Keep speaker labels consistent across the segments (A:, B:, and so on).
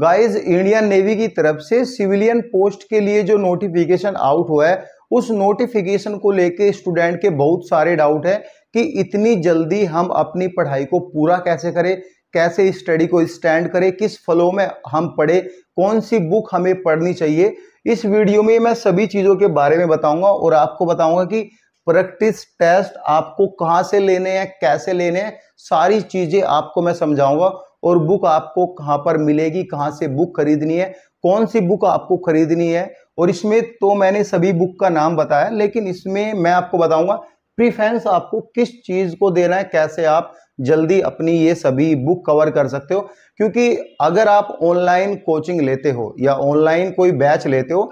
A: guys Indian navy की तरफ से सिविलियन पोस्ट के लिए जो नोटिफिकेशन आउट हुआ है उस नोटिफिकेशन को लेके स्टूडेंट के बहुत सारे डाउट है कि इतनी जल्दी हम अपनी पढ़ाई को पूरा कैसे करें कैसे स्टडी को स्टैंड करें किस फ्लो में हम पढ़े कौन सी बुक हमें पढ़नी चाहिए इस वीडियो में मैं सभी चीज़ों के बारे में बताऊंगा और आपको बताऊंगा कि प्रैक्टिस टेस्ट आपको कहाँ से लेने हैं कैसे लेने हैं सारी चीज़ें आपको मैं समझाऊंगा और बुक आपको कहाँ पर मिलेगी कहाँ से बुक खरीदनी है कौन सी बुक आपको खरीदनी है और इसमें तो मैंने सभी बुक का नाम बताया लेकिन इसमें मैं आपको बताऊंगा प्रीफेंस आपको किस चीज़ को देना है कैसे आप जल्दी अपनी ये सभी बुक कवर कर सकते हो क्योंकि अगर आप ऑनलाइन कोचिंग लेते हो या ऑनलाइन कोई बैच लेते हो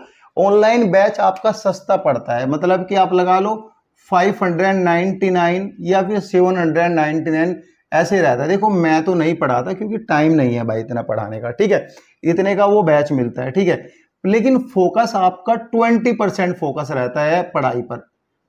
A: ऑनलाइन बैच आपका सस्ता पड़ता है मतलब कि आप लगा लो 599 या फिर 799 ऐसे रहता है देखो मैं तो नहीं पढ़ाता क्योंकि टाइम नहीं है भाई इतना पढ़ाने का ठीक है इतने का वो बैच मिलता है ठीक है लेकिन फोकस आपका 20 परसेंट फोकस रहता है पढ़ाई पर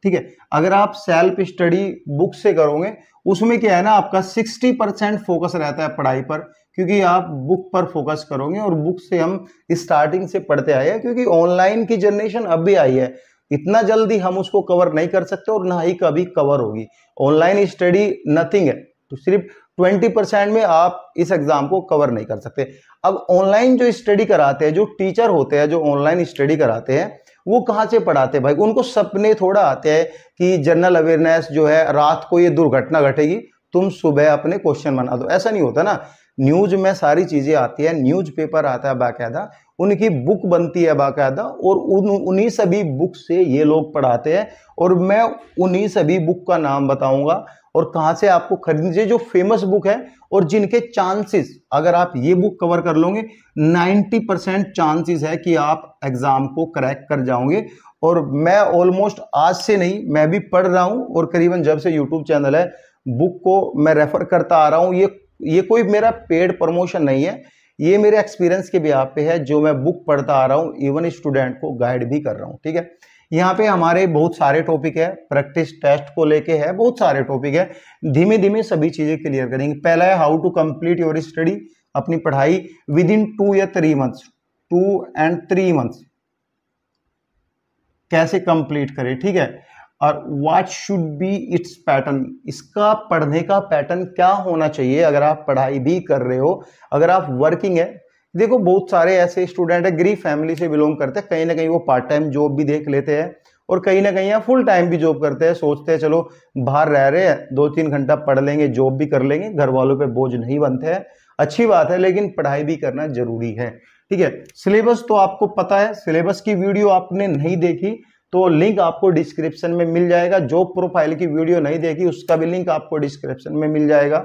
A: ठीक है अगर आप सेल्फ स्टडी बुक से करोगे उसमें क्या है ना आपका 60 परसेंट फोकस रहता है पढ़ाई पर क्योंकि आप बुक पर फोकस करोगे और बुक से हम स्टार्टिंग से पढ़ते आए हैं क्योंकि ऑनलाइन की जनरेशन अब भी आई है इतना जल्दी हम उसको कवर नहीं कर सकते और ना ही कभी कवर होगी ऑनलाइन स्टडी नथिंग है तो सिर्फ ट्वेंटी परसेंट में आप इस एग्जाम को कवर नहीं कर सकते अब ऑनलाइन जो स्टडी कराते हैं जो टीचर होते हैं जो ऑनलाइन स्टडी कराते हैं वो कहाँ से पढ़ाते हैं भाई उनको सपने थोड़ा आते हैं कि जनरल अवेयरनेस जो है रात को ये दुर्घटना घटेगी तुम सुबह अपने क्वेश्चन बना दो ऐसा नहीं होता ना न्यूज में सारी चीज़ें आती है न्यूज पेपर आता है बाकायदा उनकी बुक बनती है बाकायदा और उन उन्हीं सभी बुक से ये लोग पढ़ाते हैं और मैं उन्हीं सभी बुक का नाम बताऊंगा और कहाँ से आपको खरीदनी चाहिए जो फेमस बुक है और जिनके चांसेस अगर आप ये बुक कवर कर लोगे 90 परसेंट चांसेस है कि आप एग्ज़ाम को क्रैक कर जाओगे और मैं ऑलमोस्ट आज से नहीं मैं भी पढ़ रहा हूँ और करीबन जब से यूट्यूब चैनल है बुक को मैं रेफ़र करता आ रहा हूँ ये ये कोई मेरा पेड प्रमोशन नहीं है ये मेरे एक्सपीरियंस के भी पे है जो मैं बुक पढ़ता आ रहा हूँ इवन स्टूडेंट को गाइड भी कर रहा हूँ ठीक है यहाँ पे हमारे बहुत सारे टॉपिक है प्रैक्टिस टेस्ट को लेके है बहुत सारे टॉपिक है धीमे धीमे सभी चीज़ें क्लियर करेंगे पहला है how to complete your study अपनी पढ़ाई विद इन टू या three months two and three months कैसे कंप्लीट करें ठीक है और what should be its pattern इसका पढ़ने का पैटर्न क्या होना चाहिए अगर आप पढ़ाई भी कर रहे हो अगर आप वर्किंग है देखो बहुत सारे ऐसे स्टूडेंट है गरीब फैमिली से बिलोंग करते हैं कहीं ना कहीं वो पार्ट टाइम जॉब भी देख लेते हैं और कहीं ना कहीं यहाँ फुल टाइम भी जॉब करते हैं सोचते हैं चलो बाहर रह रहे हैं दो तीन घंटा पढ़ लेंगे जॉब भी कर लेंगे घर वालों पे बोझ नहीं बनते हैं अच्छी बात है लेकिन पढ़ाई भी करना जरूरी है ठीक है सिलेबस तो आपको पता है सिलेबस की वीडियो आपने नहीं देखी तो लिंक आपको डिस्क्रिप्शन में मिल जाएगा जो प्रोफाइल की वीडियो नहीं देखी उसका भी लिंक आपको डिस्क्रिप्शन में मिल जाएगा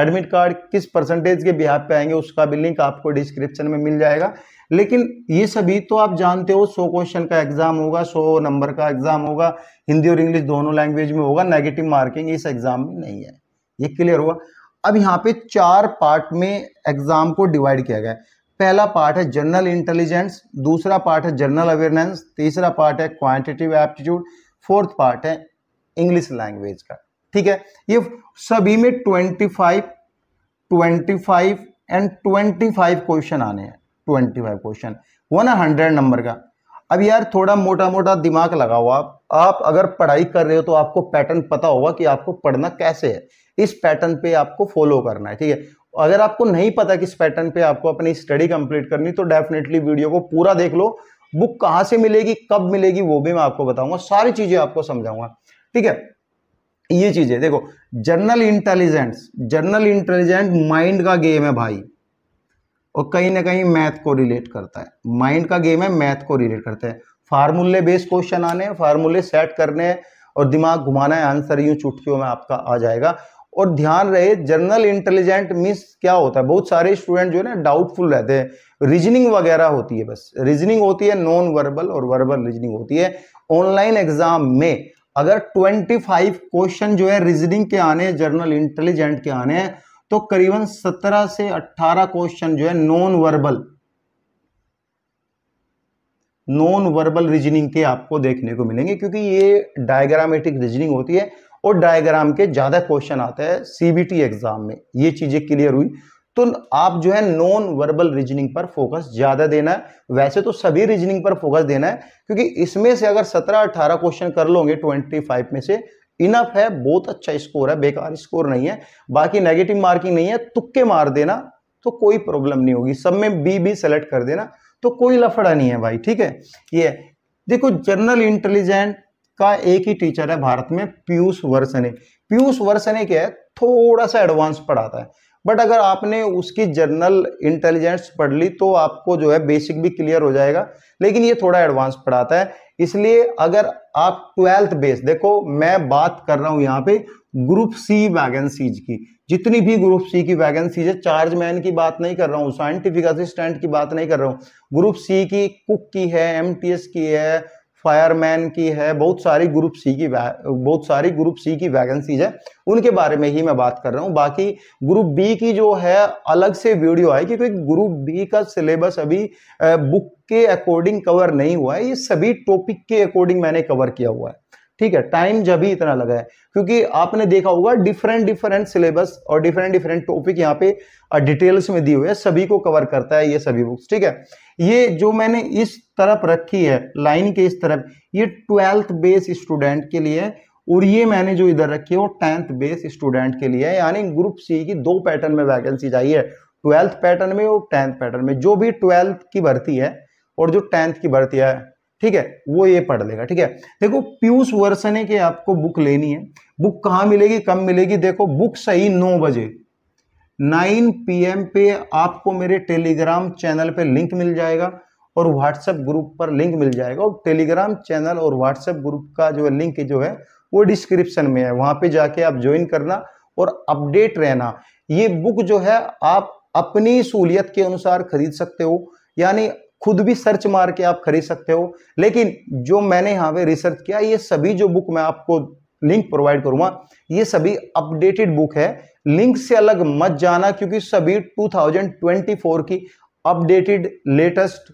A: एडमिट कार्ड किस परसेंटेज के बिहार पे आएंगे उसका भी लिंक आपको डिस्क्रिप्शन में मिल जाएगा लेकिन ये सभी तो आप जानते हो सौ क्वेश्चन का एग्जाम होगा सौ नंबर का एग्जाम होगा हिंदी और इंग्लिश दोनों लैंग्वेज में होगा नेगेटिव मार्किंग इस एग्जाम में नहीं है ये क्लियर हुआ अब यहाँ पे चार पार्ट में एग्जाम को डिवाइड किया गया है पहला पार्ट है जनरल इंटेलिजेंस दूसरा पार्ट है जनरल अवेयरनेस तीसरा पार्ट है क्वांटिटिव एप्टीट्यूड फोर्थ पार्ट है इंग्लिश लैंग्वेज का ठीक है ये सभी में twenty five twenty five and twenty five question आने हैं ट्वेंटी फाइव क्वेश्चन वो ना हंड्रेड नंबर का अब यार थोड़ा मोटा मोटा दिमाग लगाओ आप आप अगर पढ़ाई कर रहे हो तो आपको पैटर्न पता होगा कि आपको पढ़ना कैसे है इस पैटर्न पे आपको फॉलो करना है ठीक है अगर आपको नहीं पता किस पैटर्न पे आपको अपनी स्टडी कंप्लीट करनी तो डेफिनेटली वीडियो को पूरा देख लो बुक कहां से मिलेगी कब मिलेगी वो भी मैं आपको बताऊंगा सारी चीजें आपको समझाऊंगा ठीक है ये चीजें देखो general intelligence general intelligent mind का गेम है भाई और कहीं ना कहीं मैथ को रिलेट करता है माइंड का गेम है मैथ को रिलेट करता है फार्मूले बेस्ड क्वेश्चन आने हैं फार्मूले सेट करने हैं और दिमाग घुमाना है आंसर यूं चुटकियों में आपका आ जाएगा और ध्यान रहे जनरल इंटेलिजेंट मीन्स क्या होता है बहुत सारे स्टूडेंट जो है ना डाउटफुल रहते हैं रीजनिंग वगैरह होती है बस रीजनिंग होती है नॉन वर्बल और वर्बल रीजनिंग होती है ऑनलाइन एग्जाम में अगर 25 क्वेश्चन जो है रीजनिंग के आने जनरल इंटेलिजेंट के आने हैं तो करीबन 17 से 18 क्वेश्चन जो है non verbal non verbal reasoning के आपको देखने को मिलेंगे क्योंकि ये डायग्रामेटिक रीजनिंग होती है और डायग्राम के ज़्यादा क्वेश्चन आते हैं सीबीटी एग्जाम में ये चीज़ें क्लियर हुई तो आप जो है नॉन वर्बल रीजनिंग पर फोकस ज़्यादा देना है वैसे तो सभी रीजनिंग पर फोकस देना है क्योंकि इसमें से अगर सत्रह अट्ठारह क्वेश्चन कर लोगे ट्वेंटी फाइव में से इनफ है बहुत अच्छा स्कोर है बेकार स्कोर नहीं है बाकी नेगेटिव मार्किंग नहीं है तुक्के मार देना तो कोई प्रॉब्लम नहीं होगी सब में बी बी सेलेक्ट कर देना तो कोई लफड़ा नहीं है भाई ठीक है ये देखो जनरल इंटेलिजेंट का एक ही टीचर है भारत में पीयूष वर्सने पीयूष वर्सने क्या है थोड़ा सा एडवांस पढ़ाता है बट अगर आपने उसकी जर्नल इंटेलिजेंस पढ़ ली तो आपको जो है बेसिक भी क्लियर हो जाएगा लेकिन ये थोड़ा एडवांस पढ़ाता है इसलिए अगर आप ट्वेल्थ बेस देखो मैं बात कर रहा हूँ यहाँ पे ग्रुप सी वैकेंसीज की जितनी भी ग्रुप सी की वैकेंसीज है चार्ज मैन की बात नहीं कर रहा हूँ साइंटिफिक असिस्टेंट की बात नहीं कर रहा हूँ ग्रुप सी की कुक की है एम की है फायरमैन की है बहुत सारी ग्रुप सी की बहुत सारी ग्रुप सी की वैकेंसीज है उनके बारे में ही मैं बात कर रहा हूँ बाकी ग्रुप बी की जो है अलग से वीडियो आई क्योंकि ग्रुप बी का सिलेबस अभी बुक के अकॉर्डिंग कवर नहीं हुआ है ये सभी टॉपिक के अकॉर्डिंग मैंने कवर किया हुआ है ठीक है टाइम जब ही इतना लगा है क्योंकि आपने देखा होगा डिफरेंट डिफरेंट सिलेबस और डिफरेंट डिफरेंट टॉपिक यहाँ पे डिटेल्स में दिए हुए हैं सभी को कवर करता है ये सभी बुक्स ठीक है ये जो मैंने इस तरफ रखी है लाइन के इस तरफ ये ट्वेल्थ बेस स्टूडेंट के लिए और ये मैंने जो इधर रखी है वो टेंथ बेस स्टूडेंट के लिए है यानी ग्रुप सी की दो पैटर्न में वैकेंसी आई है ट्वेल्थ पैटर्न में और टेंथ पैटर्न में जो भी ट्वेल्थ की भर्ती है और जो टेंथ की भर्ती है ठीक है वो ये पढ़ लेगा ठीक है देखो पीयूष वर्सने के आपको बुक लेनी है बुक कहाँ मिलेगी कब मिलेगी देखो बुक सही नौ बजे 9 पीएम पे आपको मेरे टेलीग्राम चैनल पे लिंक मिल जाएगा और व्हाट्सएप ग्रुप पर लिंक मिल जाएगा और टेलीग्राम चैनल और व्हाट्सएप ग्रुप का जो लिंक जो है वो डिस्क्रिप्शन में है वहाँ पे जाके आप ज्वाइन करना और अपडेट रहना ये बुक जो है आप अपनी सहूलियत के अनुसार खरीद सकते हो यानी खुद भी सर्च मार के आप खरीद सकते हो लेकिन जो मैंने यहाँ पे रिसर्च किया ये सभी जो बुक मैं आपको लिंक प्रोवाइड करूंगा ये सभी अपडेटेड बुक है लिंक से अलग मत जाना क्योंकि सभी 2024 की अपडेटेड लेटेस्ट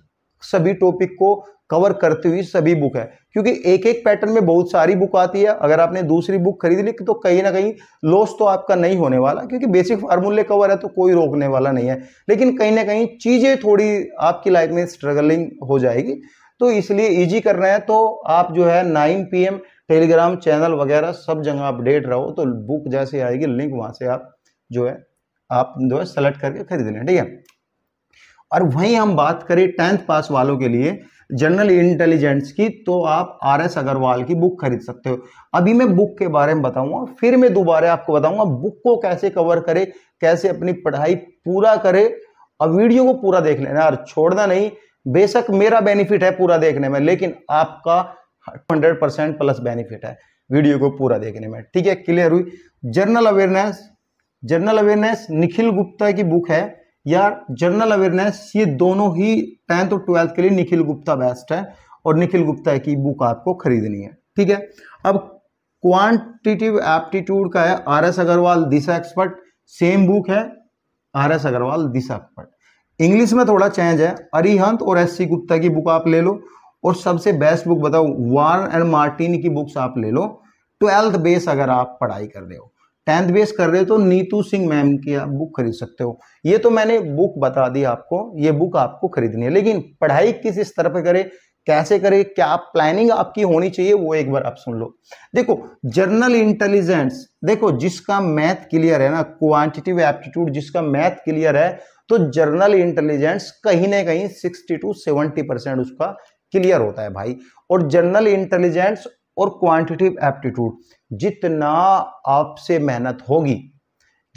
A: सभी टॉपिक को कवर करती हुई सभी बुक है क्योंकि एक एक पैटर्न में बहुत सारी बुक आती है अगर आपने दूसरी बुक खरीद ली तो कहीं ना कहीं लॉस तो आपका नहीं होने वाला क्योंकि बेसिक फार्मूले कवर है तो कोई रोकने वाला नहीं है लेकिन कहीं ना कहीं चीज़ें थोड़ी आपकी लाइफ में स्ट्रगलिंग हो जाएगी तो इसलिए ईजी करना है तो आप जो है नाइन पी टेलीग्राम चैनल वगैरह सब जगह अपडेट रहो तो बुक जैसे आएगी लिंक वहाँ से आप जो है आप जो है सेलेक्ट करके खरीद लें ठीक है और वहीं हम बात करें टेंथ पास वालों के लिए जनरल इंटेलिजेंस की तो आप आर एस अग्रवाल की बुक खरीद सकते हो अभी मैं बुक के बारे में बताऊंगा फिर मैं दोबारा आपको बताऊंगा बुक को कैसे कवर करे कैसे अपनी पढ़ाई पूरा करे और वीडियो को पूरा देख लेना और छोड़ना नहीं बेशक मेरा बेनिफिट है पूरा देखने में लेकिन आपका हंड्रेड परसेंट प्लस बेनिफिट है वीडियो को पूरा देखने में ठीक है क्लियर हुई general awareness general awareness Nikhil Gupta की बुक है या जनरल अवेयरनेस ये दोनों ही टेंथ और ट्वेल्थ के लिए निखिल गुप्ता बेस्ट है और निखिल गुप्ता की बुक आपको खरीदनी है ठीक है अब क्वांटिटिव एप्टीट्यूड का है R S Agarwal Disha expert same book है R S Agarwal Disha expert English में थोड़ा चेंज है अरिहंत और एस सी गुप्ता की बुक आप ले लो और सबसे बेस्ट बुक बताओ वार्न एंड मार्टिन की बुक्स आप ले लो ट्वेल्थ बेस अगर आप पढ़ाई कर रहे हो टेंथ बेस कर रहे हो तो नीतू सिंह मैम की आप बुक खरीद सकते हो ये तो मैंने बुक बता दी आपको ये बुक आपको खरीदनी है लेकिन पढ़ाई किस स्तर पर करें कैसे करें क्या प्लानिंग आपकी होनी चाहिए वो एक बार आप सुन लो देखो जर्नल इंटेलिजेंस देखो जिसका मैथ क्लियर है ना क्वांटिटिव एप्टीट्यूड जिसका मैथ क्लियर है तो जर्नल इंटेलिजेंस कहीं ना कहीं सिक्सटी टू सेवेंटी परसेंट उसका क्लियर होता है भाई और जर्नल इंटेलिजेंस और क्वांटिटिव एप्टीट्यूड जितना आपसे मेहनत होगी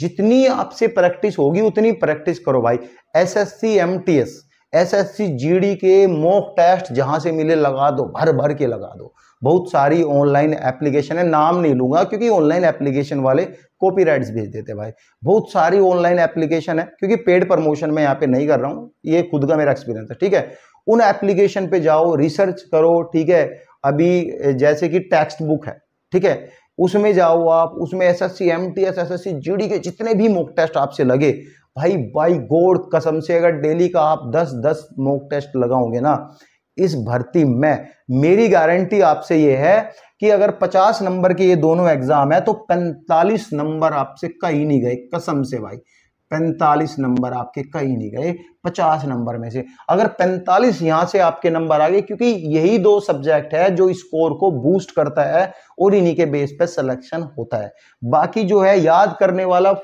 A: जितनी आपसे प्रैक्टिस होगी उतनी प्रैक्टिस करो भाई एसएससी एमटीएस एसएससी जीडी के मॉक टेस्ट जहां से मिले लगा दो भर भर के लगा दो बहुत सारी ऑनलाइन एप्लीकेशन है नाम नहीं लूंगा क्योंकि ऑनलाइन एप्लीकेशन वाले कॉपीराइट्स भेज देते भाई बहुत सारी ऑनलाइन एप्लीकेशन है क्योंकि पेड प्रमोशन मैं यहाँ पे नहीं कर रहा हूँ ये खुद का मेरा एक्सपीरियंस है ठीक है उन एप्लीकेशन पे जाओ रिसर्च करो ठीक है अभी जैसे कि टेक्स्ट बुक है ठीक है उसमें जाओ आप उसमें S S C M T S S S C G D के जितने भी मोक टेस्ट आपसे लगे भाई बाई गोड कसम से अगर डेली का आप 10-10 मोक टेस्ट लगाओगे ना इस भर्ती में मेरी गारंटी आपसे ये है कि अगर 50 नंबर के ये दोनों एग्जाम है तो 45 नंबर आपसे कहीं नहीं गए कसम से भाई पैंतालीस नंबर आपके कहीं नहीं गए पचास नंबर में से अगर पैंतालीस यहां से आपके नंबर आ गए क्योंकि यही दो सब्जेक्ट है जो स्कोर को बूस्ट करता है और इन्हीं के बेस पर सिलेक्शन होता है बाकी जो है याद करने वाला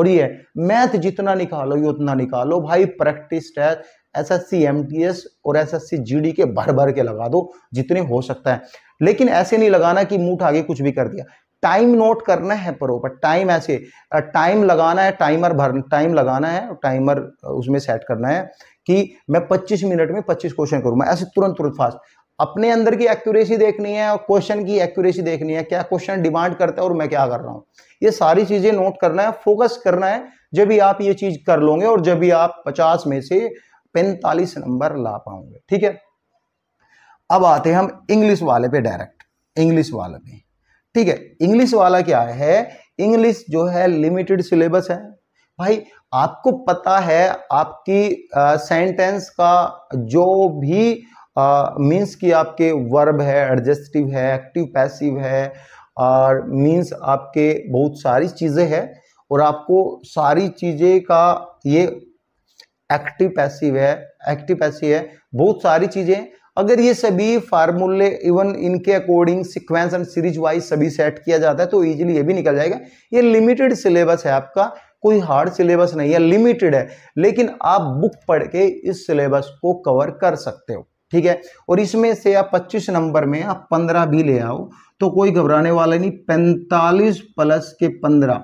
A: और ये मैथ जितना निकालो ये उतना निकालो भाई practice test S S C M T S और S S C G D के भर भर के लगा दो जितने हो सकता है लेकिन ऐसे नहीं लगाना कि मुंह आगे कुछ भी कर दिया टाइम नोट करना है प्रॉपर टाइम ऐसे टाइम लगाना है टाइमर भर टाइम लगाना है टाइमर उसमें सेट करना है कि मैं 25 मिनट में 25 क्वेश्चन करूंगा ऐसे तुरंत तुरंत फास्ट अपने अंदर की एक्यूरेसी देखनी है और क्वेश्चन की एक्यूरेसी देखनी है क्या क्वेश्चन डिमांड करता है और मैं क्या कर रहा हूँ ये सारी चीज़ें नोट करना है फोकस करना है जब भी आप ये चीज़ कर लोगे और जब भी आप पचास में से पैंतालीस नंबर ला पाओगे ठीक है अब आते हैं हम इंग्लिश वाले पे डायरेक्ट इंग्लिश वाले पे ठीक है इंग्लिश वाला क्या है इंग्लिश जो है लिमिटेड सिलेबस है भाई आपको पता है आपकी सेंटेंस का जो भी मीन्स कि आपके वर्ब है एडजस्टिव है एक्टिव पैसिव है और मीन्स आपके बहुत सारी चीज़ें हैं और आपको सारी चीज़ें का ये एक्टिव पैसिव है एक्टिव पैसिव है बहुत सारी चीज़ें अगर ये सभी फार्मूले इवन इनके according sequence and series wise सभी सेट किया जाता है तो इजीली ये भी निकल जाएगा ये लिमिटेड सिलेबस है आपका कोई हार्ड सिलेबस नहीं है लिमिटेड है लेकिन आप बुक पढ़ के इस सिलेबस को कवर कर सकते हो ठीक है और इसमें से आप 25 नंबर में आप 15 भी ले आओ तो कोई घबराने वाला नहीं 45 प्लस के 15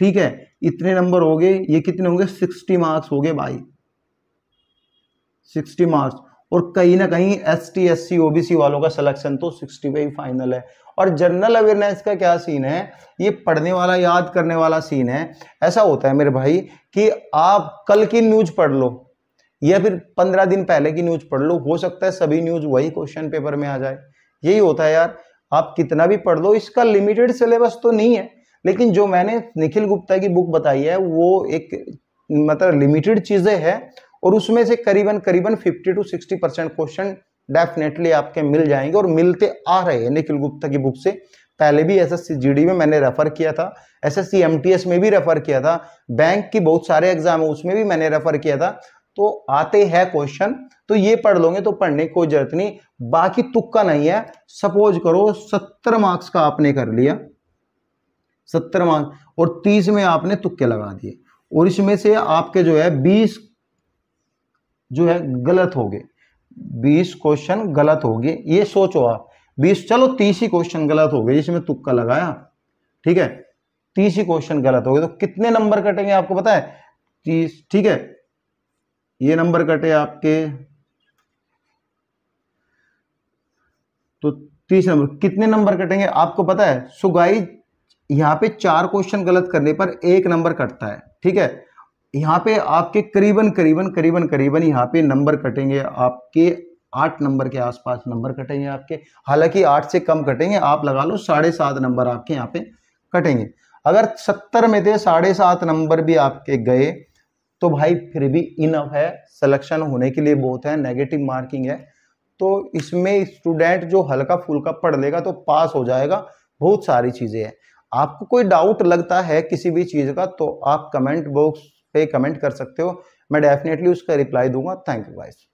A: ठीक है इतने नंबर हो गए ये कितने होंगे 60 मार्क्स हो गए भाई 60 मार्क्स और कहीं ना कहीं S T S C OBC वालों का सिलेक्शन तो सिक्सटी फाइव फाइनल है और जनरल अवेयरनेस का क्या सीन है ये पढ़ने वाला याद करने वाला सीन है ऐसा होता है मेरे भाई कि आप कल की न्यूज पढ़ लो या फिर पंद्रह दिन पहले की न्यूज पढ़ लो हो सकता है सभी न्यूज वही क्वेश्चन पेपर में आ जाए यही होता है यार आप कितना भी पढ़ लो इसका लिमिटेड सिलेबस तो नहीं है लेकिन जो मैंने निखिल गुप्ता की बुक बताई है वो एक मतलब लिमिटेड चीजें हैं और उसमें से करीबन करीबन 50 टू 60 परसेंट क्वेश्चन डेफिनेटली आपके मिल जाएंगे और मिलते आ रहे हैं निखिल गुप्ता की बुक से पहले भी एसएससी जीडी में मैंने रेफर किया था एसएससी एमटीएस में भी रेफर किया था बैंक की बहुत सारे एग्जाम है उसमें भी मैंने रेफर किया था तो आते हैं क्वेश्चन तो ये पढ़ लोगे तो पढ़ने की कोई जरूरत नहीं बाकी तुक्का नहीं है सपोज करो सत्तर मार्क्स का आपने कर लिया सत्तर मार्क्स और तीस में आपने तुक्के लगा दिए और इसमें से आपके जो है बीस जो है गलत हो गए बीस क्वेश्चन गलत हो गए ये सोचो आप बीस चलो तीस ही क्वेश्चन गलत हो गए जिसमें तुक्का लगाया ठीक है तीस ही क्वेश्चन गलत हो गए तो कितने नंबर कटेंगे आपको पता है तीस ठीक है ये नंबर कटे आपके तो तीस नंबर कितने नंबर कटेंगे आपको पता है सुगाई यहां पे चार क्वेश्चन गलत करने पर एक नंबर कटता है ठीक है यहाँ पे आपके करीबन करीबन करीबन करीबन यहाँ पे नंबर कटेंगे आपके आठ नंबर के आसपास नंबर कटेंगे आपके हालांकि आठ से कम कटेंगे आप लगा लो साढ़े सात नंबर आपके यहाँ पे कटेंगे अगर सत्तर में थे साढ़े सात नंबर भी आपके गए तो भाई फिर भी इनफ है सिलेक्शन होने के लिए बहुत है नेगेटिव मार्किंग है तो इसमें स्टूडेंट जो हल्का फुल्का पढ़ लेगा तो पास हो जाएगा बहुत सारी चीज़ें हैं आपको कोई डाउट लगता है किसी भी चीज़ का तो आप कमेंट बॉक्स पे कमेंट कर सकते हो मैं डेफिनेटली उसका रिप्लाई दूंगा थैंक यू गाइस